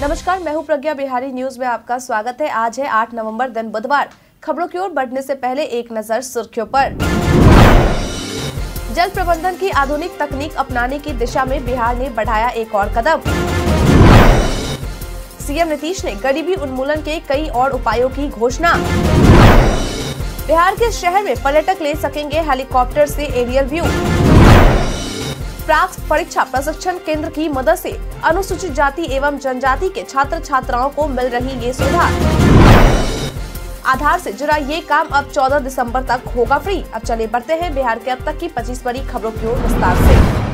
नमस्कार मैं हूं प्रज्ञा बिहारी न्यूज में आपका स्वागत है आज है 8 नवंबर दिन बुधवार खबरों की ओर बढ़ने से पहले एक नजर सुर्खियों पर जल प्रबंधन की आधुनिक तकनीक अपनाने की दिशा में बिहार ने बढ़ाया एक और कदम सीएम नीतीश ने गरीबी उन्मूलन के कई और उपायों की घोषणा बिहार के शहर में पर्यटक ले सकेंगे हेलीकॉप्टर से एरियल व्यू प्राप्त परीक्षा प्रशिक्षण केंद्र की मदद से अनुसूचित जाति एवं जनजाति के छात्र छात्राओं को मिल रही ये सुविधा आधार से जुड़ा ये काम अब 14 दिसंबर तक होगा फ्री अब चले बढ़ते हैं बिहार के अब तक की 25 बड़ी खबरों की ओर विस्तार ऐसी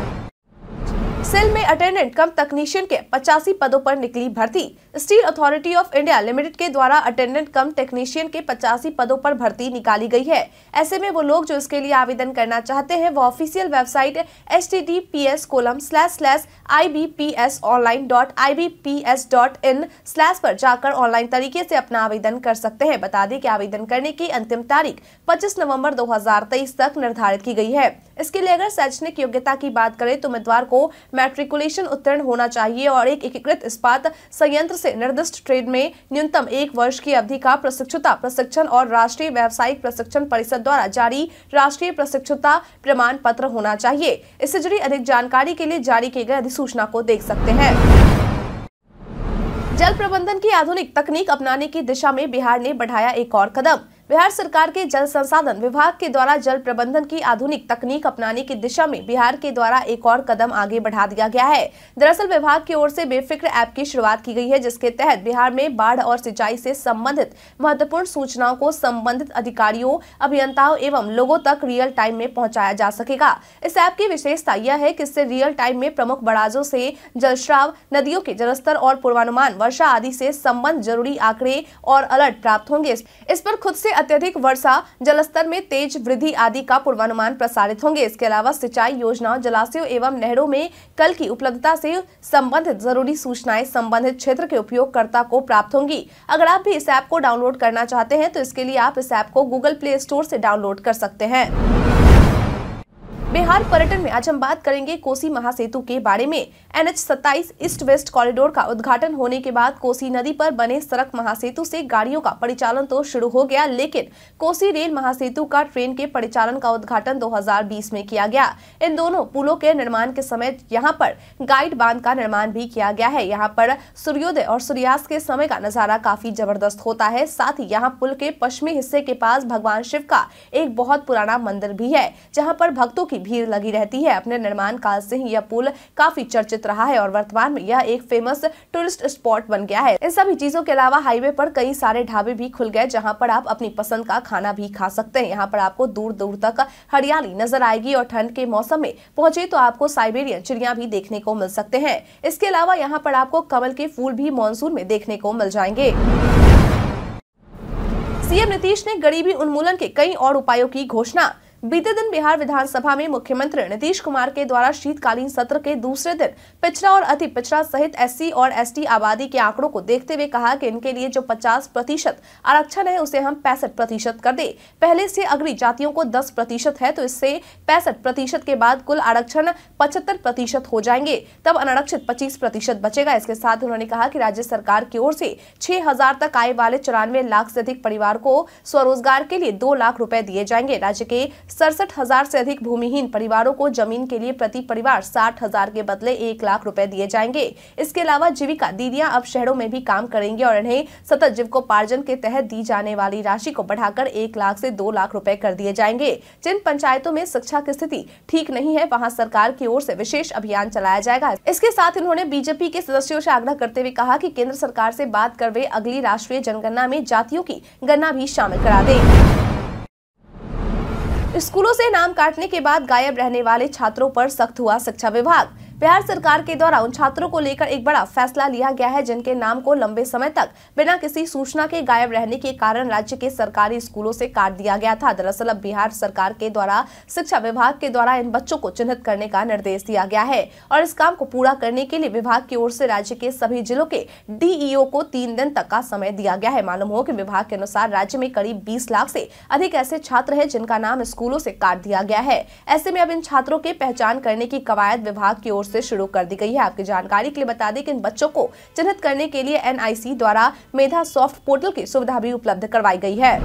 सेल में अटेंडेंट कम तकनीशियन के 85 पदों पर निकली भर्ती Steel Authority of India Limited के द्वारा अटेंडेंट कम टेक्नीशियन के 85 पदों पर भर्ती निकाली गई है ऐसे में वो लोग जो इसके लिए आवेदन करना चाहते हैं वो official website H T T P S colon slash slash I B P S online dot I B P S dot in slash पर जाकर ऑनलाइन तरीके से अपना आवेदन कर सकते हैं बता दें कि आवेदन करने की अंतिम तारीख पच्चीस नवम्बर दो हजार तेईस तक निर्धारित की गई है इसके लिए अगर शैक्षणिक योग्यता की बात करें तो उम्मीदवार को मैट्रिकुलेशन उत्तीर्ण होना चाहिए और एक एकीकृत इस्पात संयंत्र से निर्दिष्ट ट्रेड में न्यूनतम एक वर्ष की अवधि का प्रशिक्षुता प्रशिक्षण और राष्ट्रीय व्यावसायिक प्रशिक्षण परिषद द्वारा जारी राष्ट्रीय प्रशिक्षुता प्रमाण पत्र होना चाहिए इससे जुड़ी अधिक जानकारी के लिए जारी किए गए अधिसूचना को देख सकते हैं जल प्रबंधन की आधुनिक तकनीक अपनाने की दिशा में बिहार ने बढ़ाया एक और कदम बिहार सरकार के जल संसाधन विभाग के द्वारा जल प्रबंधन की आधुनिक तकनीक अपनाने की दिशा में बिहार के द्वारा एक और कदम आगे बढ़ा दिया गया है दरअसल विभाग की ओर से बेफिक्र ऐप की शुरुआत की गई है जिसके तहत बिहार में बाढ़ और सिंचाई से संबंधित महत्वपूर्ण सूचनाओं को संबंधित अधिकारियों अभियंताओं एवं लोगों तक रियल टाइम में पहुँचाया जा सकेगा इस ऐप की विशेषता यह है की इससे रियल टाइम में प्रमुख बराजों से जल नदियों के जलस्तर और पूर्वानुमान वर्षा आदि से संबंध जरूरी आंकड़े और अलर्ट प्राप्त होंगे इस पर खुद ऐसी अत्यधिक वर्षा जलस्तर में तेज वृद्धि आदि का पूर्वानुमान प्रसारित होंगे इसके अलावा सिंचाई योजनाओं जलाशयों एवं नहरों में कल की उपलब्धता से संबंधित जरूरी सूचनाएं संबंधित क्षेत्र के उपयोगकर्ता को प्राप्त होंगी अगर आप भी इस ऐप को डाउनलोड करना चाहते हैं तो इसके लिए आप इस ऐप को गूगल प्ले स्टोर से डाउनलोड कर सकते हैं बिहार पर्यटन में आज हम बात करेंगे कोसी महासेतु के बारे में एन एच सत्ताईस ईस्ट वेस्ट कॉरिडोर का उद्घाटन होने के बाद कोसी नदी पर बने सड़क महासेतु से गाड़ियों का परिचालन तो शुरू हो गया लेकिन कोसी रेल महासेतु का ट्रेन के परिचालन का उद्घाटन 2020 में किया गया इन दोनों पुलों के निर्माण के समय यहाँ पर गाइड बांध का निर्माण भी किया गया है यहाँ पर सूर्योदय और सूर्यास्त के समय का नजारा काफी जबरदस्त होता है साथ ही यहाँ पुल के पश्चिमी हिस्से के पास भगवान शिव का एक बहुत पुराना मंदिर भी है जहाँ पर भक्तों की भीड़ लगी रहती है अपने निर्माण काल से ही यह पुल काफी चर्चित रहा है और वर्तमान में यह एक फेमस टूरिस्ट स्पॉट बन गया है इन सभी चीजों के अलावा हाईवे पर कई सारे ढाबे भी खुल गए जहाँ पर आप अपनी पसंद का खाना भी खा सकते हैं यहाँ पर आपको दूर दूर तक हरियाली नजर आएगी और ठंड के मौसम में पहुंचे तो आपको साइबेरियन चिड़िया भी देखने को मिल सकते हैं इसके अलावा यहाँ पर आपको कमल के फूल भी मानसून में देखने को मिल जाएंगे सीएम नीतीश ने गरीबी उन्मूलन के कई और उपायों की घोषणा बीते दिन बिहार विधानसभा में मुख्यमंत्री नीतीश कुमार के द्वारा शीतकालीन सत्र के दूसरे दिन पिछड़ा और अति पिछड़ा सहित एससी और एसटी आबादी के आंकड़ों को देखते हुए कहा कि इनके लिए जो 50 प्रतिशत आरक्षण है उसे हम पैंसठ प्रतिशत कर दे पहले से अगली जातियों को 10 प्रतिशत है तो इससे पैंसठ प्रतिशत के बाद कुल आरक्षण पचहत्तर प्रतिशत हो जाएंगे तब अनारक्षित पच्चीस प्रतिशत बचेगा इसके साथ उन्होंने कहा की राज्य सरकार की ओर से छह तक आय वाले चौरानवे लाख से अधिक परिवार को स्वरोजगार के लिए दो लाख रूपए दिए जाएंगे राज्य के सड़सठ हजार से अधिक भूमिहीन परिवारों को जमीन के लिए प्रति परिवार साठ हजार के बदले एक लाख रुपए दिए जाएंगे इसके अलावा जीविका दीदियां अब शहरों में भी काम करेंगे और इन्हें सतत जीविकोपार्जन के तहत दी जाने वाली राशि को बढ़ाकर एक लाख से दो लाख रुपए कर दिए जाएंगे जिन पंचायतों में शिक्षा की स्थिति ठीक नहीं है वहाँ सरकार की ओर ऐसी विशेष अभियान चलाया जाएगा इसके साथ इन्होंने बीजेपी के सदस्यों ऐसी आग्रह करते हुए कहा की केंद्र सरकार ऐसी बात कर वे अगली राष्ट्रीय जनगणना में जातियों की गणना भी शामिल करा दें स्कूलों से नाम काटने के बाद गायब रहने वाले छात्रों पर सख्त हुआ शिक्षा विभाग बिहार सरकार के द्वारा उन छात्रों को लेकर एक बड़ा फैसला लिया गया है जिनके नाम को लंबे समय तक बिना किसी सूचना के गायब रहने के कारण राज्य के सरकारी स्कूलों से काट दिया गया था दरअसल अब बिहार सरकार के द्वारा शिक्षा विभाग के द्वारा इन बच्चों को चिन्हित करने का निर्देश दिया गया है और इस काम को पूरा करने के लिए विभाग की ओर से राज्य के सभी जिलों के डीईओ e को तीन दिन तक का समय दिया गया है मालूम हो कि विभाग के अनुसार राज्य में करीब बीस लाख से अधिक ऐसे छात्र है जिनका नाम स्कूलों से काट दिया गया है ऐसे में अब इन छात्रों के पहचान करने की कवायद विभाग की ओर से शुरू कर दी गई है आपकी जानकारी के लिए बता दें कि इन बच्चों को चिन्हित करने के लिए एनआईसी द्वारा मेधा सॉफ्ट पोर्टल की सुविधा भी उपलब्ध करवाई गई है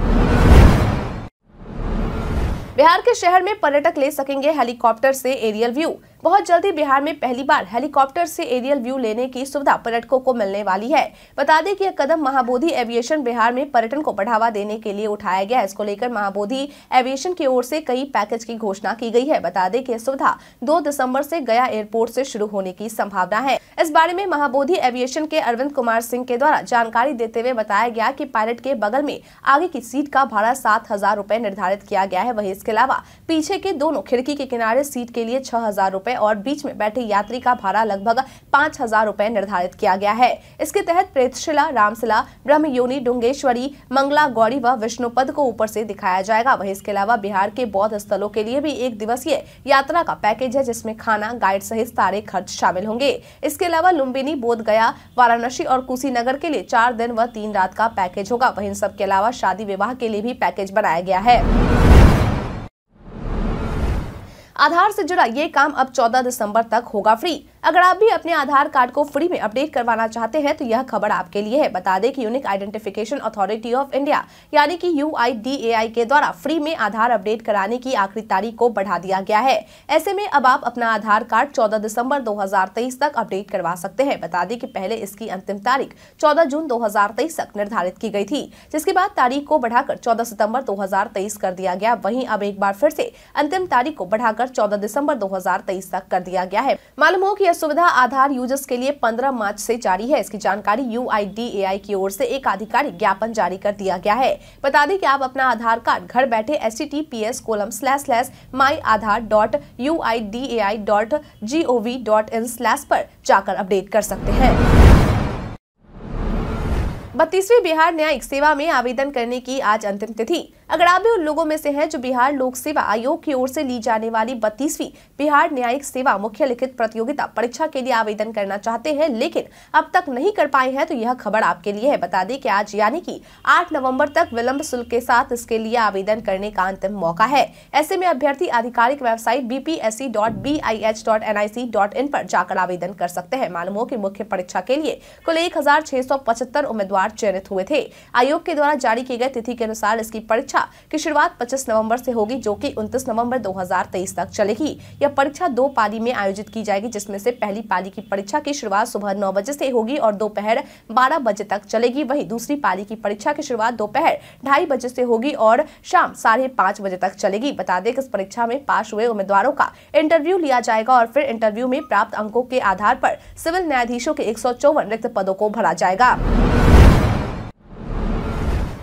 बिहार के शहर में पर्यटक ले सकेंगे हेलीकॉप्टर से एरियल व्यू बहुत जल्दी बिहार में पहली बार हेलीकॉप्टर से एरियल व्यू लेने की सुविधा पर्यटकों को मिलने वाली है बता दें कि यह कदम महाबोधि एविएशन बिहार में पर्यटन को बढ़ावा देने के लिए उठाया गया इसको लेकर महाबोधि एविएशन की ओर से कई पैकेज की घोषणा की गई है बता दें कि यह सुविधा दो दिसंबर से गया एयरपोर्ट से शुरू होने की संभावना है इस बारे में महाबोधि एविएशन के अरविंद कुमार सिंह के द्वारा जानकारी देते हुए बताया गया की पायलट के बगल में आगे की सीट का भाड़ा सात हजार निर्धारित किया गया है वही इसके अलावा पीछे के दोनों खिड़की के किनारे सीट के लिए छह हजार रुपए और बीच में बैठे यात्री का भाड़ा लगभग पाँच हजार रुपए निर्धारित किया गया है इसके तहत प्रेतशिला रामशिला ब्रह्मयोनि डुंगेश्वरी मंगला गौरी व विष्णुपद को ऊपर से दिखाया जाएगा वही इसके अलावा बिहार के बौद्ध स्थलों के लिए भी एक दिवसीय यात्रा का पैकेज है जिसमे खाना गाइड सहित सारे खर्च शामिल होंगे इसके अलावा लुम्बिनी बोध गया वाराणसी और कुशीनगर के लिए चार दिन व तीन रात का पैकेज होगा वही सबके अलावा शादी विवाह के लिए भी पैकेज बनाया गया है आधार से जुड़ा ये काम अब चौदह दिसंबर तक होगा फ्री अगर आप भी अपने आधार कार्ड को फ्री में अपडेट करवाना चाहते हैं तो यह खबर आपके लिए है बता दें कि Unique Identification Authority of India यानी कि यू के द्वारा फ्री में आधार अपडेट कराने की आखिरी तारीख को बढ़ा दिया गया है ऐसे में अब आप अपना आधार कार्ड 14 दिसंबर 2023 तक अपडेट करवा सकते हैं बता दें कि पहले इसकी अंतिम तारीख चौदह जून दो तक निर्धारित की गई थी जिसके बाद तारीख को बढ़ाकर चौदह सितम्बर दो कर दिया गया वही अब एक बार फिर से अंतिम तारीख को बढ़ाकर चौदह दिसम्बर दो तक कर दिया गया है मालूम हो की यह सुविधा आधार यूजर्स के लिए 15 मार्च से जारी है इसकी जानकारी यू की ओर से एक आधिकारिक ज्ञापन जारी कर दिया गया है बता दें कि आप अपना आधार कार्ड घर बैठे S C T P S colon slash slash my Aadhaar dot U I D A I dot G O V dot in slash पर जाकर अपडेट कर सकते हैं बत्तीसवीं बिहार न्यायिक सेवा में आवेदन करने की आज अंतिम तिथि अगर आप भी उन लोगों में से हैं जो बिहार लोक सेवा आयोग की ओर से ली जाने वाली बत्तीसवीं बिहार न्यायिक सेवा मुख्य लिखित प्रतियोगिता परीक्षा के लिए आवेदन करना चाहते हैं लेकिन अब तक नहीं कर पाए हैं तो यह खबर आपके लिए है बता दें कि आज यानी कि 8 नवंबर तक विलंब शुल्क के साथ इसके लिए आवेदन करने का अंतिम मौका है ऐसे में अभ्यर्थी आधिकारिक वेबसाइट बी पर जाकर आवेदन कर सकते हैं मालूम हो की मुख्य परीक्षा के लिए कुल एक उम्मीदवार चयनित हुए थे आयोग के द्वारा जारी की गई तिथि के अनुसार इसकी परीक्षा परीक्षा की शुरुआत 25 नवंबर से होगी जो कि 29 नवंबर 2023 तक चलेगी यह परीक्षा दो पाली में आयोजित की जाएगी जिसमें से पहली पाली की परीक्षा की शुरुआत सुबह नौ बजे से होगी और दोपहर बारह बजे तक चलेगी वही दूसरी पाली की परीक्षा की शुरुआत दोपहर ढाई बजे से होगी और शाम साढ़े बजे तक चलेगी बता दें कि इस परीक्षा में पास हुए उम्मीदवारों का इंटरव्यू लिया जाएगा और फिर इंटरव्यू में प्राप्त अंकों के आधार पर सिविल न्यायाधीशों के एक रिक्त पदों को भरा जाएगा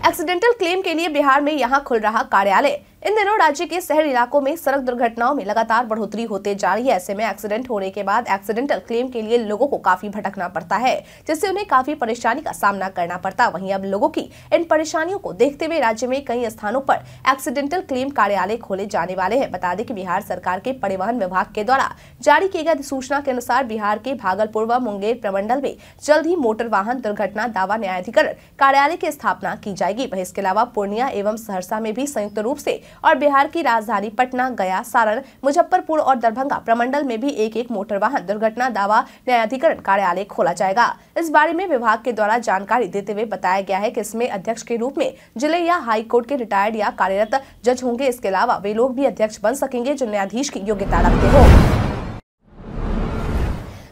एक्सीडेंटल क्लेम के लिए बिहार में यहाँ खुल रहा कार्यालय इन दिनों राज्य के शहर इलाकों में सड़क दुर्घटनाओं में लगातार बढ़ोतरी होते जा रही है ऐसे में एक्सीडेंट होने के बाद एक्सीडेंटल क्लेम के लिए लोगों को काफी भटकना पड़ता है जिससे उन्हें काफी परेशानी का सामना करना पड़ता वहीं अब लोगों की इन परेशानियों को देखते हुए राज्य में कई स्थानों पर एक्सीडेंटल क्लेम कार्यालय खोले जाने वाले है बता दें की बिहार सरकार के परिवहन विभाग के द्वारा जारी की गई अधिसूचना के अनुसार बिहार के भागलपुर व मुंगेर प्रमंडल में जल्द ही मोटर वाहन दुर्घटना दावा न्यायाधिकरण कार्यालय की स्थापना की जाएगी वही इसके अलावा पूर्णिया एवं सहरसा में भी संयुक्त रूप ऐसी और बिहार की राजधानी पटना गया सारण मुजफ्फरपुर और दरभंगा प्रमंडल में भी एक एक मोटर वाहन दुर्घटना दावा न्यायाधिकरण कार्यालय खोला जाएगा इस बारे में विभाग के द्वारा जानकारी देते हुए बताया गया है की इसमें अध्यक्ष के रूप में जिले या हाईकोर्ट के रिटायर्ड या कार्यरत जज होंगे इसके अलावा वे लोग भी अध्यक्ष बन सकेंगे जो न्यायाधीश की योग्यता रखते हो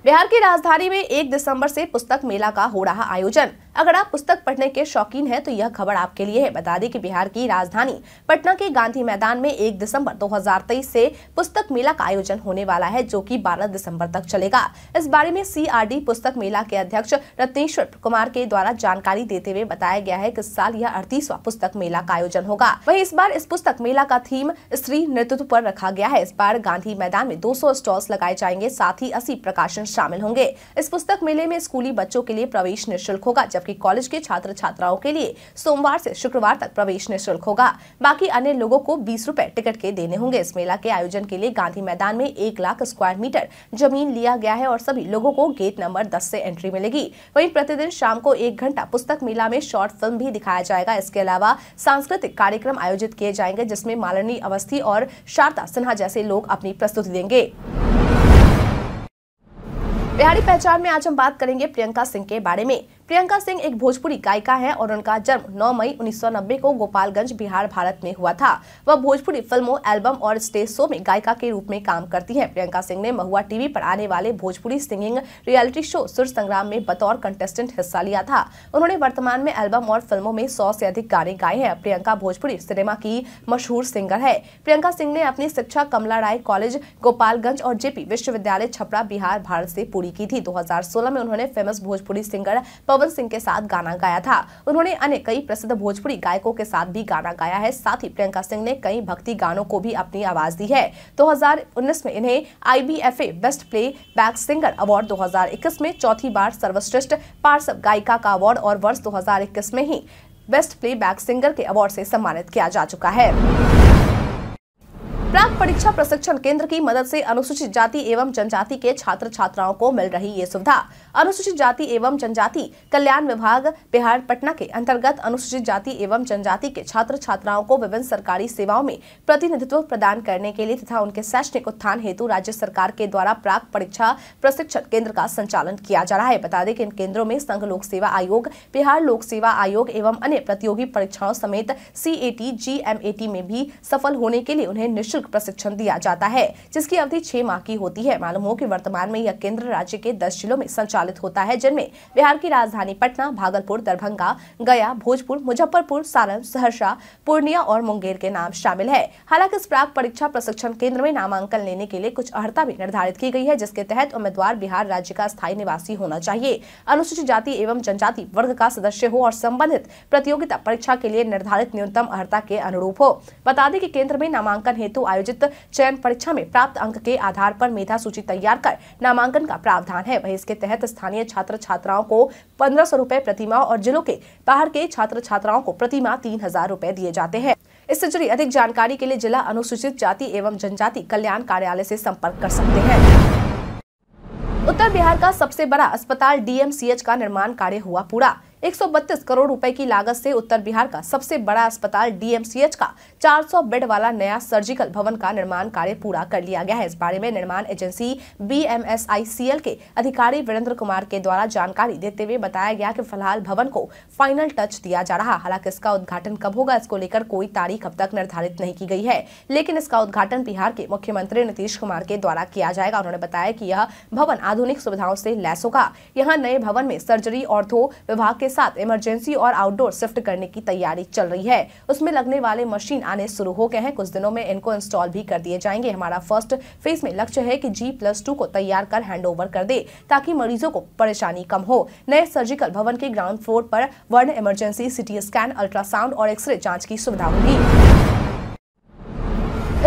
बिहार की राजधानी में एक दिसंबर से पुस्तक मेला का हो रहा आयोजन अगर आप पुस्तक पढ़ने के शौकीन हैं तो यह खबर आपके लिए है बता दें कि बिहार की राजधानी पटना के गांधी मैदान में 1 दिसंबर 2023 से पुस्तक मेला का आयोजन होने वाला है जो कि 12 दिसंबर तक चलेगा इस बारे में सीआरडी पुस्तक मेला के अध्यक्ष रत्नेश्वर कुमार के द्वारा जानकारी देते हुए बताया गया है की इस साल यह अड़तीसवा पुस्तक मेला का आयोजन होगा वही इस बार इस पुस्तक मेला का थीम स्त्री नेतृत्व आरोप रखा गया है इस बार गांधी मैदान में दो स्टॉल्स लगाए जाएंगे साथ ही अस्सी प्रकाशन शामिल होंगे इस पुस्तक मेले में स्कूली बच्चों के लिए प्रवेश निःशुल्क होगा जब जबकि कॉलेज के छात्र छात्राओं के लिए सोमवार से शुक्रवार तक प्रवेश निःशुल्क होगा बाकी अन्य लोगों को बीस रूपए टिकट के देने होंगे इस मेला के आयोजन के लिए गांधी मैदान में एक लाख स्क्वायर मीटर जमीन लिया गया है और सभी लोगों को गेट नंबर दस ऐसी एंट्री मिलेगी वही प्रतिदिन शाम को एक घंटा पुस्तक मेला में शॉर्ट फिल्म भी दिखाया जाएगा इसके अलावा सांस्कृतिक कार्यक्रम आयोजित किए जाएंगे जिसमें मालनी अवस्थी और शारदा सिन्हा जैसे लोग अपनी प्रस्तुति देंगे बिहारी पहचान में आज हम बात करेंगे प्रियंका सिंह के बारे में प्रियंका सिंह एक भोजपुरी गायिका हैं और उनका जन्म 9 मई 1990 को गोपालगंज बिहार भारत में हुआ था वह भोजपुरी फिल्मों एल्बम और स्टेज शो में गायिका के रूप में काम करती हैं प्रियंका सिंह ने महुआ टीवी पर आने वाले भोजपुरी सिंगिंग रियलिटी शो सुर संग्राम में बतौर कंटेस्टेंट हिस्सा लिया था उन्होंने वर्तमान में एल्बम और फिल्मों में सौ से अधिक गाने गाए हैं प्रियंका भोजपुरी सिनेमा की मशहूर सिंगर है प्रियंका सिंह ने अपनी शिक्षा कमला राय कॉलेज गोपालगंज और जेपी विश्वविद्यालय छपरा बिहार भारत से पूरी की थी दो में उन्होंने फेमस भोजपुरी सिंगर पवन सिंह के साथ गाना गाया था उन्होंने अन्य कई प्रसिद्ध भोजपुरी गायकों के साथ भी गाना गाया है साथ ही प्रियंका सिंह ने कई भक्ति गानों को भी अपनी आवाज दी है दो में इन्हें आई best playback singer award दो में चौथी बार सर्वश्रेष्ठ पार्श्व गायिका का अवार्ड और वर्ष दो में ही बेस्ट प्लेबैक सिंगर के अवार्ड से सम्मानित किया जा चुका है प्राक परीक्षा प्रशिक्षण केंद्र की मदद से अनुसूचित जाति एवं जनजाति के छात्र छात्राओं को मिल रही ये सुविधा अनुसूचित जाति एवं जनजाति कल्याण विभाग बिहार पटना के अंतर्गत अनुसूचित जाति एवं जनजाति के छात्र छात्राओं को विभिन्न सरकारी सेवाओं में प्रतिनिधित्व प्रदान करने के लिए तथा उनके शैक्षणिक उत्थान हेतु राज्य सरकार के द्वारा प्राक परीक्षा प्रशिक्षण केंद्र का संचालन किया जा रहा है बता दें कि इन केंद्रों में संघ लोक सेवा आयोग बिहार लोक सेवा आयोग एवं अन्य प्रतियोगी परीक्षाओं समेत सी ए में भी सफल होने के लिए उन्हें निःशुल्क निःशुल्क प्रशिक्षण दिया जाता है जिसकी अवधि छह माह की होती है मालूम हो कि वर्तमान में यह केंद्र राज्य के दस जिलों में संचालित होता है जिनमें बिहार की राजधानी पटना भागलपुर दरभंगा गया भोजपुर मुजफ्फरपुर सारण सहरसा पूर्णिया और मुंगेर के नाम शामिल है हालांकि इस प्राक परीक्षा प्रशिक्षण केंद्र में नामांकन लेने के लिए कुछ अर्ता भी निर्धारित की गयी है जिसके तहत उम्मीदवार बिहार राज्य का स्थायी निवासी होना चाहिए अनुसूचित जाति एवं जनजाति वर्ग का सदस्य हो और संबंधित प्रतियोगिता परीक्षा के लिए निर्धारित न्यूनतम अर्ता के अनुरूप हो बता दें कि केंद्र में नामांकन हेतु आयोजित चयन परीक्षा में प्राप्त अंक के आधार पर मेधा सूची तैयार कर नामांकन का प्रावधान है वही इसके तहत स्थानीय छात्र छात्राओं को पंद्रह सौ प्रतिमा और जिलों के बाहर के छात्र छात्राओं को प्रतिमा तीन हजार रूपए दिए जाते हैं इससे जुड़ी अधिक जानकारी के लिए जिला अनुसूचित जाति एवं जनजाति कल्याण कार्यालय से संपर्क कर सकते हैं उत्तर बिहार का सबसे बड़ा अस्पताल डीएमसीएच का निर्माण कार्य हुआ पूरा 132 करोड़ रुपए की लागत से उत्तर बिहार का सबसे बड़ा अस्पताल डीएमसीएच का 400 बेड वाला नया सर्जिकल भवन का निर्माण कार्य पूरा कर लिया गया है इस बारे में निर्माण एजेंसी बीएमएसआईसीएल के अधिकारी वीरेंद्र कुमार के द्वारा जानकारी देते हुए बताया गया की फिलहाल भवन को फाइनल टच दिया जा रहा हालांकि इसका उद्घाटन कब होगा इसको लेकर कोई तारीख अब तक निर्धारित नहीं की गई है लेकिन इसका उद्घाटन बिहार के मुख्यमंत्री नीतीश कुमार के द्वारा किया जाएगा उन्होंने बताया कि यह भवन आधुनिक सुविधाओं से लैस होगा यहाँ नए भवन में सर्जरी और विभाग के साथ इमरजेंसी और आउटडोर शिफ्ट करने की तैयारी चल रही है उसमें लगने वाले मशीन आने शुरू हो गए हैं कुछ दिनों में इनको इंस्टॉल भी कर दिए जाएंगे हमारा फर्स्ट फेज में लक्ष्य है कि जी प्लस टू को तैयार कर हैंड कर दे ताकि मरीजों को परेशानी कम हो नए सर्जिकल भवन के ग्राउंड फ्लोर पर वर्ण इमरजेंसी सिटी स्कैन अल्ट्रासाउंड और एक्सरे जांच की सुविधा होगी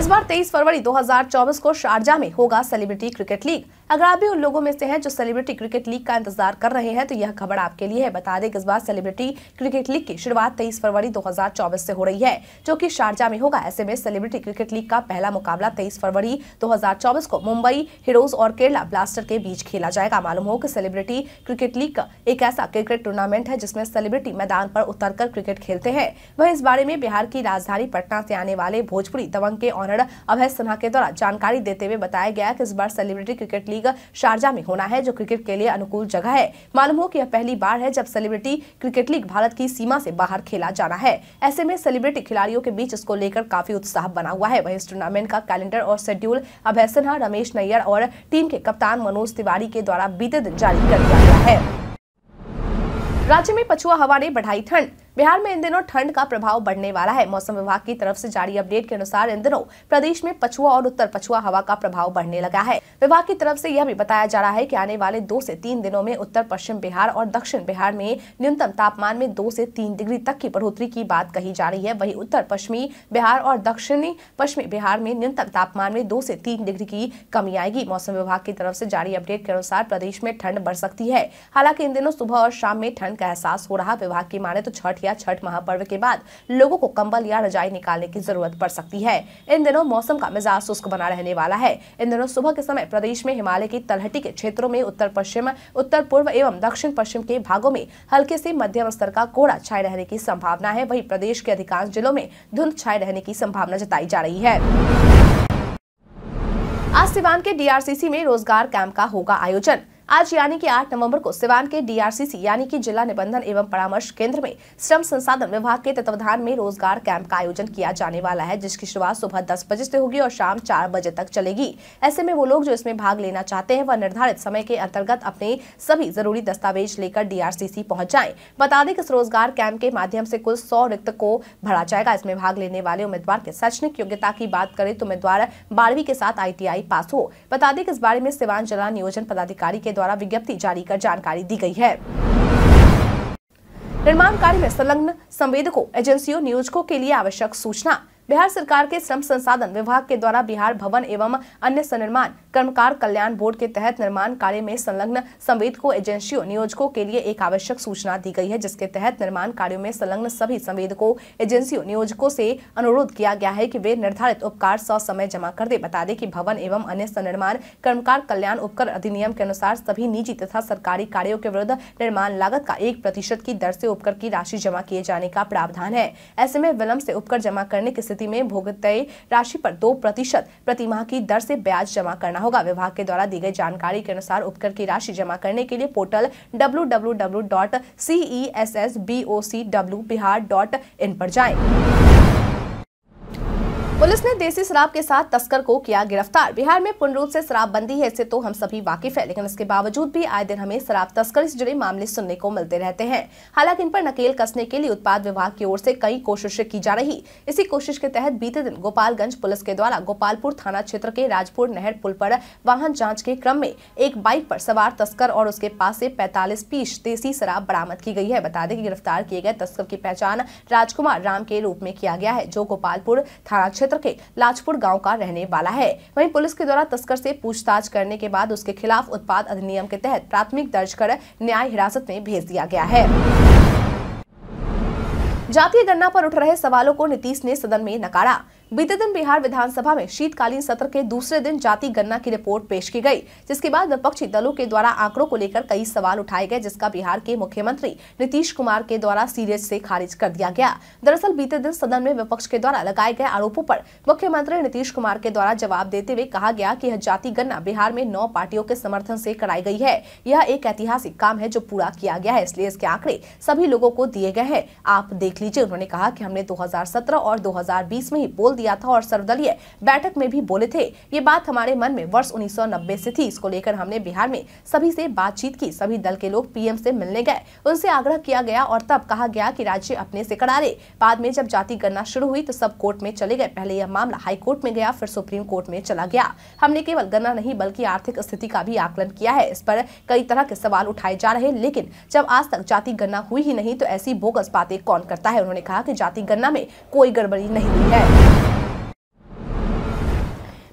इस बार 23 फरवरी 2024 को शारजा में होगा सेलिब्रिटी क्रिकेट लीग अगर आप भी उन लोगों में से हैं जो सेलिब्रिटी क्रिकेट लीग का इंतजार कर रहे हैं तो यह खबर आपके लिए है बता दें कि इस बार सेलिब्रिटी क्रिकेट लीग की शुरुआत 23 फरवरी 2024 से हो रही है जो कि शारजा में होगा ऐसे में सेलिब्रिटी क्रिकेट लीग का पहला मुकाबला 23 फरवरी 2024 को मुंबई हिरोज और केरला ब्लास्टर के बीच खेला जाएगा मालूम हो कि सेलिब्रिटी क्रिकेट लीग का एक ऐसा क्रिकेट टूर्नामेंट है जिसमें सेलिब्रिटी मैदान पर उतर क्रिकेट खेलते हैं वह इस बारे में बिहार की राजधानी पटना से आने वाले भोजपुरी दबंग के ऑनर अभय सिन्हा के द्वारा जानकारी देते हुए बताया गया कि इस बार celebrity cricket league league Sharjah में होना है जो क्रिकेट के लिए अनुकूल जगह है मालूम हो कि यह पहली बार है जब सेलिब्रिटी क्रिकेट लीग भारत की सीमा से बाहर खेला जाना है ऐसे में सेलिब्रिटी खिलाड़ियों के बीच इसको लेकर काफी उत्साह बना हुआ है वही इस टूर्नामेंट का कैलेंडर और शेड्यूल अभय सिन्हा रमेश नैयर और टीम के कप्तान मनोज तिवारी के द्वारा बीते दिन जारी कर दिया गया है राज्य में पछुआ हवा ने बढ़ाई ठंड बिहार में इन दिनों ठंड का प्रभाव बढ़ने वाला है मौसम विभाग की तरफ से जारी अपडेट के अनुसार इन दिनों प्रदेश में पछुआ और उत्तर पछुआ हवा का प्रभाव बढ़ने लगा है विभाग की तरफ से यह भी बताया जा रहा है कि आने वाले दो से तीन दिनों में उत्तर पश्चिम बिहार और दक्षिण बिहार में न्यूनतम तापमान में दो से तीन डिग्री तक की बढ़ोतरी की बात कही जा रही है वही उत्तर पश्चिमी बिहार और दक्षिणी पश्चिमी बिहार में न्यूनतम तापमान में दो से तीन डिग्री की कमी आएगी मौसम विभाग की तरफ से जारी अपडेट के अनुसार प्रदेश में ठंड बढ़ सकती है हालांकि इन दिनों सुबह और शाम में ठंड का एहसास हो रहा विभाग की माने तो छठ किया छठ महापर्व के बाद लोगों को कंबल या रजाई निकालने की जरूरत पड़ सकती है इन दिनों मौसम का मिजाज शुष्क बना रहने वाला है इन दिनों सुबह के समय प्रदेश में हिमालय की तलहटी के क्षेत्रों में उत्तर पश्चिम उत्तर पूर्व एवं दक्षिण पश्चिम के भागों में हल्के से मध्यम स्तर का कोहरा छाए रहने की संभावना है वही प्रदेश के अधिकांश जिलों में धुंध छाए रहने की संभावना जताई जा रही है आज सिवान के डीआरसीसी में रोजगार कैंप का होगा आयोजन आज यानी कि 8 नवंबर को सिवान के डीआरसीसी यानी कि जिला निबंधन एवं परामर्श केंद्र में श्रम संसाधन विभाग के तत्वाधान में रोजगार कैंप का आयोजन किया जाने वाला है जिसकी शुरुआत सुबह दस बजे से होगी और शाम चार बजे तक चलेगी ऐसे में वो लोग जो इसमें भाग लेना चाहते हैं वह निर्धारित समय के अंतर्गत अपने सभी जरूरी दस्तावेज लेकर डीआरसीसी सी जाए बता दें इस रोजगार कैंप के माध्यम से कुल सौ रिक्त को भरा जाएगा इसमें भाग लेने वाले उम्मीदवार के शैक्षणिक योग्यता की बात करें तो उम्मीदवार बारहवीं के साथ आई पास हो बता दें इस बारे में सिवान जिला नियोजन पदाधिकारी के द्वारा विज्ञप्ति जारी कर जानकारी दी गई है निर्माण कार्य में संलग्न संवेदकों एजेंसियों नियोजकों के लिए आवश्यक सूचना बिहार सरकार के श्रम संसाधन विभाग के द्वारा बिहार भवन एवं अन्य सनिर्माण कर्मकार कल्याण बोर्ड के तहत निर्माण कार्य में संलग्न संवेदकों एजेंसियों नियोजकों के लिए एक आवश्यक सूचना दी गई है जिसके तहत निर्माण कार्यों में संलग्न सभी संवेदकों एजेंसियों नियोजकों से अनुरोध किया गया है कि वे निर्धारित उपकार सौ समय जमा कर दे बता दें कि भवन एवं अन्य सनिर्माण कर्मकार कल्याण उपकर अधिनियम के अनुसार सभी निजी तथा सरकारी कार्यो के विरुद्ध निर्माण लागत का एक प्रतिशत की दर से उपकर की राशि जमा किए जाने का प्रावधान है ऐसे में विलम्ब से उपकर जमा करने की स्थिति में भुगत राशि पर दो प्रतिशत प्रति माह की दर से ब्याज जमा करना होगा विभाग के द्वारा दी गई जानकारी के अनुसार उपकर की राशि जमा करने के लिए पोर्टल डब्ल्यू e पर जाएं। पुलिस ने देसी शराब के साथ तस्कर को किया गिरफ्तार बिहार में पूर्ण रूप से शराबबंदी है इससे तो हम सभी वाकिफ है लेकिन इसके बावजूद भी आए दिन हमें शराब तस्कर से जुड़े मामले सुनने को मिलते रहते हैं हालांकि इन पर नकेल कसने के लिए उत्पाद विभाग की ओर से कई कोशिशें की जा रही इसी कोशिश के तहत बीते दिन गोपालगंज पुलिस के द्वारा गोपालपुर थाना क्षेत्र के राजपुर नहर पुल पर वाहन जाँच के क्रम में एक बाइक पर सवार तस्कर और उसके पास से पैंतालीस पीस देसी शराब बरामद की गई है बता दें कि गिरफ्तार किए गए तस्कर की पहचान राजकुमार राम के रूप में किया गया है जो गोपालपुर थाना क्षेत्र क्षेत्र के लाजपुर गाँव का रहने वाला है वही पुलिस के द्वारा तस्कर से पूछताछ करने के बाद उसके खिलाफ उत्पाद अधिनियम के तहत प्राथमिक दर्ज कर न्याय हिरासत में भेज दिया गया है जातीय गणना पर उठ रहे सवालों को नीतीश ने सदन में नकारा बीते दिन बिहार विधानसभा में शीतकालीन सत्र के दूसरे दिन जाति गणना की रिपोर्ट पेश की गई जिसके बाद विपक्षी दलों के द्वारा आंकड़ों को लेकर कई सवाल उठाए गए जिसका बिहार के मुख्यमंत्री नीतीश कुमार के द्वारा सीरियस से खारिज कर दिया गया दरअसल बीते दिन सदन में विपक्ष के द्वारा लगाए गए आरोपों पर मुख्यमंत्री नीतीश कुमार के द्वारा जवाब देते हुए कहा गया की यह जाति गणना बिहार में नौ पार्टियों के समर्थन से कराई गई है यह एक ऐतिहासिक काम है जो पूरा किया गया है इसलिए इसके आंकड़े सभी लोगों को दिए गए हैं आप देख लीजिए उन्होंने कहा की हमने दो और दो में ही बोल दिया था और सर्वदलीय बैठक में भी बोले थे ये बात हमारे मन में वर्ष उन्नीस से थी इसको लेकर हमने बिहार में सभी से बातचीत की सभी दल के लोग पीएम से मिलने गए उनसे आग्रह किया गया और तब कहा गया कि राज्य अपने से करारे बाद में जब जाति गणना शुरू हुई तो सब कोर्ट में चले गए पहले यह मामला हाईकोर्ट में गया फिर सुप्रीम कोर्ट में चला गया हमने केवल गणना नहीं बल्कि आर्थिक स्थिति का भी आकलन किया है इस पर कई तरह के सवाल उठाए जा रहे लेकिन जब आज तक जाति गणना हुई ही नहीं तो ऐसी बोगस बातें कौन करता है उन्होंने कहा कि जाति गणना में कोई गड़बड़ी नहीं हुई है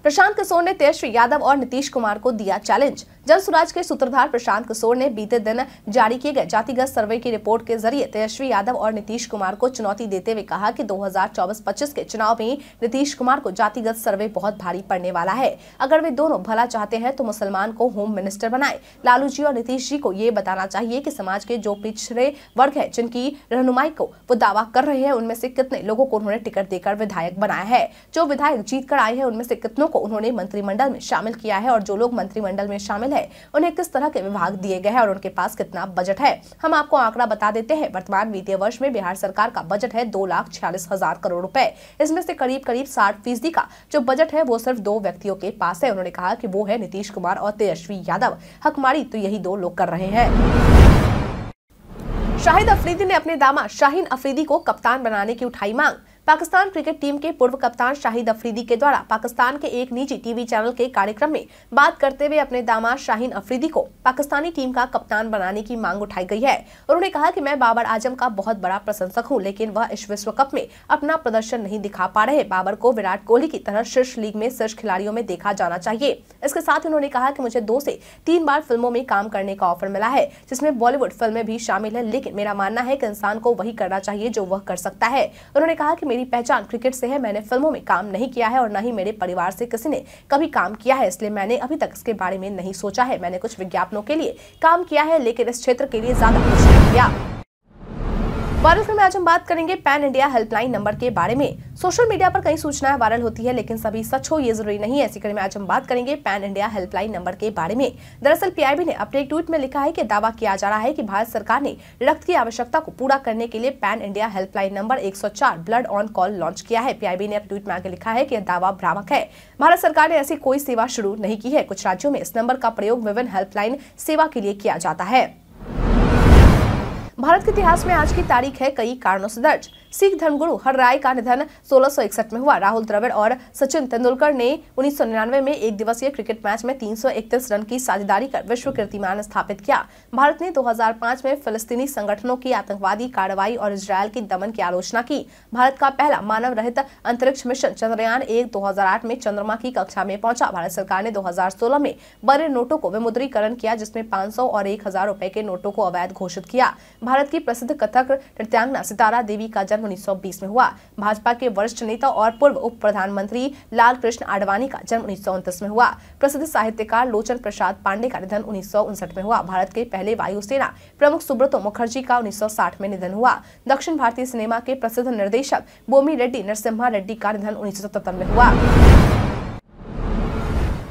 प्रशांत किशोर ने तेजस्वी यादव और नीतीश कुमार को दिया चैलेंज जन स्वराज के सूत्रधार प्रशांत किशोर ने बीते दिन जारी किए गए जातिगत सर्वे की रिपोर्ट के जरिए तेजस्वी यादव और नीतीश कुमार को चुनौती देते हुए कहा कि 2024-25 के चुनाव में नीतीश कुमार को जातिगत सर्वे बहुत भारी पड़ने वाला है अगर वे दोनों भला चाहते हैं तो मुसलमान को होम मिनिस्टर बनाए लालू जी और नीतीश जी को ये बताना चाहिए की समाज के जो पिछड़े वर्ग है जिनकी रहनुमाई को वो दावा कर रहे हैं उनमें से कितने लोगों को उन्होंने टिकट देकर विधायक बनाया है जो विधायक जीत कर आए हैं उनमें से कितनों को उन्होंने मंत्रिमंडल में शामिल किया है और जो लोग मंत्रिमंडल में शामिल है उन्हें किस तरह के विभाग दिए गए हैं और उनके पास कितना बजट है हम आपको आंकड़ा बता देते हैं वर्तमान वित्तीय वर्ष में बिहार सरकार का बजट है दो लाख छियालीस हजार करोड़ रूपए इसमें से करीब करीब साठ फीसदी का जो बजट है वो सिर्फ दो व्यक्तियों के पास है उन्होंने कहा की वो है नीतीश कुमार और तेजस्वी यादव हकमारी तो यही दो लोग कर रहे हैं शाहिद अफरीदी ने अपने दामा शाहीन अफरीदी को कप्तान बनाने की उठाई मांग पाकिस्तान क्रिकेट टीम के पूर्व कप्तान शाहिद अफरीदी के द्वारा पाकिस्तान के एक निजी टीवी चैनल के कार्यक्रम में बात करते हुए अपने दामाद शाहीन अफरीदी को पाकिस्तानी टीम का कप्तान बनाने की मांग उठाई गई है उन्होंने कहा कि मैं बाबर आजम का बहुत बड़ा प्रशंसक हूँ लेकिन वह इस विश्व कप में अपना प्रदर्शन नहीं दिखा पा रहे बाबर को विराट कोहली की तरह शीर्ष लीग में शीर्ष खिलाड़ियों में देखा जाना चाहिए इसके साथ उन्होंने कहा की मुझे दो ऐसी तीन बार फिल्मों में काम करने का ऑफर मिला है जिसमे बॉलीवुड फिल्म भी शामिल है लेकिन मेरा मानना है की इंसान को वही करना चाहिए जो वह कर सकता है उन्होंने कहा की मेरी पहचान क्रिकेट से है मैंने फिल्मों में काम नहीं किया है और न ही मेरे परिवार से किसी ने कभी काम किया है इसलिए मैंने अभी तक इसके बारे में नहीं सोचा है मैंने कुछ विज्ञापनों के लिए काम किया है लेकिन इस क्षेत्र के लिए ज़्यादा कुछ नहीं किया वायरल खबर में आज हम बात करेंगे पैन इंडिया हेल्पलाइन नंबर के बारे में सोशल मीडिया पर कई सूचनाएं वायरल होती है लेकिन सभी सच हो ये जरूरी नहीं है इसी कड़ी में आज हम बात करेंगे पैन इंडिया हेल्पलाइन नंबर के बारे में दरअसल पीआईबी ने अपने ट्वीट में लिखा है कि दावा किया जा रहा है कि भारत सरकार ने रक्त की आवश्यकता को पूरा करने के लिए पैन इंडिया हेल्पलाइन नंबर एक ब्लड ऑन कॉल लॉन्च किया है पीआईबी ने अपने ट्वीट में आगे लिखा है की दावा भ्रामक है भारत सरकार ने ऐसी कोई सेवा शुरू नहीं की है कुछ राज्यों में इस नंबर का प्रयोग विभिन्न हेल्पलाइन सेवा के लिए किया जाता है भारत के इतिहास में आज की तारीख है कई कारणों से दर्ज सिख धर्मगुरु हर राय का निधन सोलह में हुआ राहुल द्रविड़ और सचिन तेंदुलकर ने उन्नीस में एक दिवसीय क्रिकेट मैच में तीन रन की साझेदारी कर विश्व कीर्तिमान स्थापित किया भारत ने 2005 में फिलिस्तीनी संगठनों की आतंकवादी कार्रवाई और इसराइल की दमन की आलोचना की भारत का पहला मानव रहित अंतरिक्ष मिशन चंद्रयान एक दो में चंद्रमा की कक्षा में पहुंचा भारत सरकार ने 2016 में बड़े नोटों को विमुद्रीकरण किया जिसमें 500 और हजार रूपए के नोटों को अवैध घोषित किया भारत की प्रसिद्ध कथक नृत्यांगना सितारा देवी का जन्म 1920 में हुआ भाजपा के वरिष्ठ नेता और पूर्व उप प्रधानमंत्री लाल कृष्ण आडवाणी का जन्म उन्नीस में हुआ प्रसिद्ध साहित्यकार लोचन प्रसाद पांडे का निधन उन्नीस में हुआ भारत के पहले वायुसेना प्रमुख सुब्रतो मुखर्जी का उन्नीस में निधन हुआ दक्षिण भारतीय सिनेमा के प्रसिद्ध निर्देशक बोमी रेड्डी नरसिम्हा रेड्डी का निधन उन्नीस में हुआ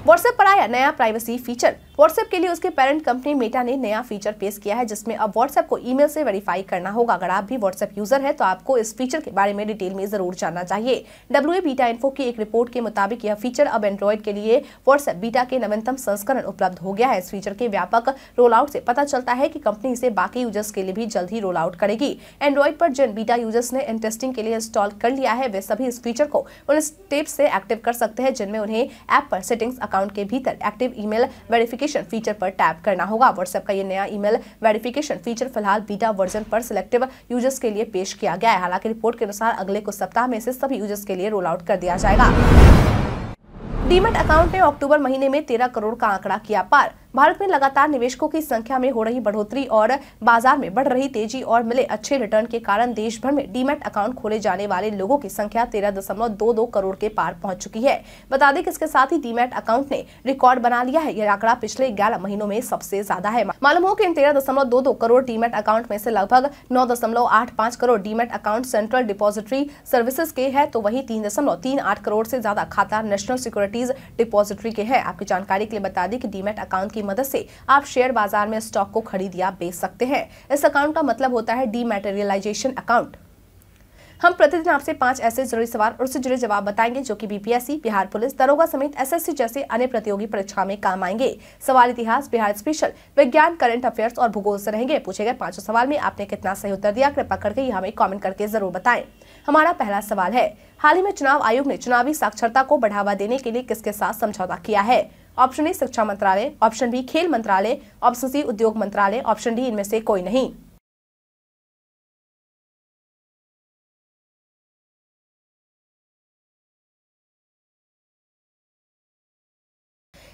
व्हाट्सएप पर आया नया प्राइवेसी फीचर व्हाट्सएप के लिए उसके पेरेंट कंपनी मेटा ने नया फीचर पेश किया है जिसमें अब व्हाट्सएप को ईमेल से वेरीफाई करना होगा अगर आप भी व्हाट्सएप यूजर है तो आपको इस फीचर के बारे में डिटेल में जरूर जानना चाहिए डब्ल्यू बीटा इन्फो की एक रिपोर्ट के मुताबिक यह फीचर अब एंड्रॉयड के लिए व्हाट्सएप बीटा के नवीनतम संस्करण उपलब्ध हो गया है इस फीचर के व्यापक रोल आउट से पता चलता है की कंपनी इसे बाकी यूजर्स के लिए भी जल्द ही रोल आउट करेगी एंड्रॉयड पर जिन बीटा यूजर्स ने इन टेस्टिंग के लिए इंस्टॉल कर लिया है वे सभी इस फीचर को उन स्टेप से एक्टिव कर सकते हैं जिनमें उन्हें ऐप पर सेटिंग्स अकाउंट के भीतर एक्टिव ईमेल वेरिफिकेशन फीचर पर टैप करना होगा व्हाट्सएप का ये नया ईमेल वेरिफिकेशन फीचर फिलहाल बीटा वर्जन पर सिलेक्टिव यूजर्स के लिए पेश किया गया है हालांकि रिपोर्ट के अनुसार अगले कुछ सप्ताह में इसे सभी यूजर्स के लिए रोल आउट कर दिया जाएगा डीमेट अकाउंट ने अक्टूबर महीने में तेरह करोड़ का आंकड़ा किया पार भारत में लगातार निवेशकों की संख्या में हो रही बढ़ोतरी और बाजार में बढ़ रही तेजी और मिले अच्छे रिटर्न के कारण देश भर में डीमेट अकाउंट खोले जाने वाले लोगों की संख्या तेरह दशमलव दो दो करोड़ के पार पहुंच चुकी है बता दें कि इसके साथ ही डीमेट अकाउंट ने रिकॉर्ड बना लिया है यह आंकड़ा पिछले ग्यारह महीनों में सबसे ज्यादा है मालूम हो की इन तेरह दशमलव दो दो करोड़ डीमेट अकाउंट में से लगभग नौ दशमलव आठ पाँच crore demat account central depository services के है तो वही तीन दशमलव तीन आठ करोड़ से ज्यादा खाता नेशनल सिक्योरिटीज डिपोजिटरी के है आपकी जानकारी के लिए बता दें की डीमेट अकाउंट की की मदद से आप शेयर बाजार में स्टॉक को खरीद या बेच सकते हैं इस अकाउंट का मतलब होता है डीमेटेरियलाइजेशन अकाउंट हम प्रतिदिन आपसे पांच ऐसे जरूरी सवाल और उससे जुड़े जवाब बताएंगे जो कि बीपीएससी बिहार पुलिस दरोगा समेत एसएससी जैसे अन्य प्रतियोगी परीक्षा में काम आएंगे सवाल इतिहास बिहार स्पेशल विज्ञान करंट अफेयर्स और भूगोल से रहेंगे पूछे गए पांचों सवाल में आपने कितना सही उत्तर दिया कृपा करके हमें कॉमेंट करके जरूर बताए हमारा पहला सवाल है हाल ही में चुनाव आयोग ने चुनावी साक्षरता को बढ़ावा देने के लिए किसके साथ समझौता किया है ऑप्शन ए शिक्षा मंत्रालय ऑप्शन बी खेल मंत्रालय ऑप्शन सी उद्योग मंत्रालय ऑप्शन डी इनमें से कोई नहीं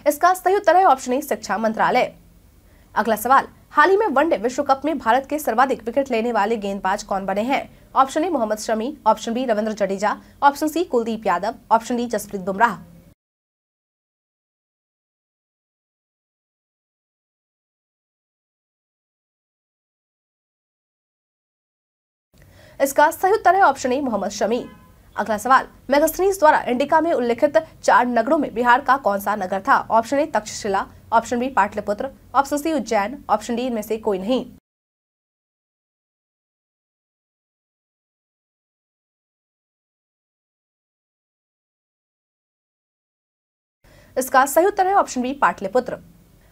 इसका सही उत्तर है ऑप्शन ए शिक्षा मंत्रालय अगला सवाल हाल ही में वनडे विश्व कप में भारत के सर्वाधिक विकेट लेने वाले गेंदबाज कौन बने हैं option A Mohammed Shami option B Ravindra Jadeja option C Kuldeep Yadav option D Jasprit Bumrah इसका सही उत्तर है ऑप्शन ए मोहम्मद शमी अगला सवाल मेगस्थनीस द्वारा इंडिका में उल्लिखित चार नगरों में बिहार का कौन सा नगर था option A Takshashila option B Pataliputra option C Ujjain option D इनमें से कोई नहीं इसका सही उत्तर है ऑप्शन बी पाटलिपुत्र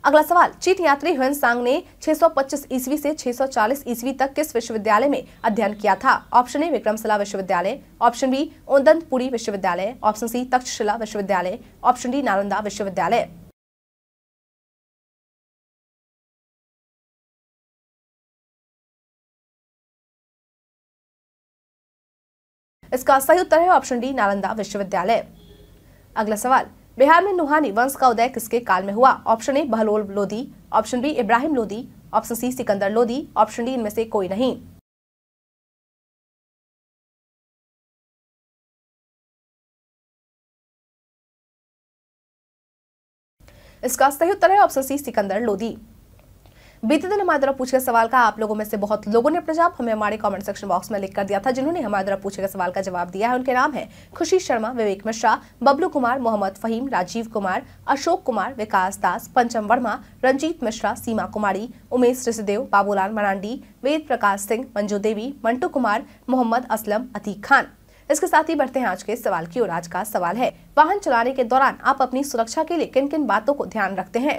अगला सवाल चीत यात्री ह्वेन सांग ने 625 ईस्वी से 640 ईस्वी तक किस विश्वविद्यालय में अध्ययन किया था ऑप्शन ए विक्रमशिला विश्वविद्यालय ऑप्शन बी ओंदनपुरी विश्वविद्यालय ऑप्शन सी तक्षशिला विश्वविद्यालय ऑप्शन डी नालंदा विश्वविद्यालय इसका सही उत्तर है ऑप्शन डी नालंदा विश्वविद्यालय अगला सवाल बिहार में नुहानी वंश का उदय किसके काल में हुआ option A Bahlol Lodi option B Ibrahim Lodi option C Sikandar Lodi option D इनमें से कोई नहीं इसका सही उत्तर है ऑप्शन सी सिकंदर लोधी बीते दिन हमारे द्वारा पूछे गए सवाल का आप लोगों में से बहुत लोगों ने अपना जवाब हमें हमारे कमेंट सेक्शन बॉक्स में लिख कर दिया था जिन्होंने हमारे द्वारा पूछे गए सवाल का जवाब दिया है उनके नाम है खुशी शर्मा विवेक मिश्रा बबलू कुमार मोहम्मद फहीम राजीव कुमार अशोक कुमार विकास दास पंचम वर्मा रंजीत मिश्रा सीमा कुमारी उमेश ऋषिदेव बाबूलाल मरांडी वेद प्रकाश सिंह मंजू देवी मंटू कुमार मोहम्मद असलम अतीक खान इसके साथ ही बढ़ते हैं आज के सवाल की और आज का सवाल है वाहन चलाने के दौरान आप अपनी सुरक्षा के लिए किन किन बातों को ध्यान रखते हैं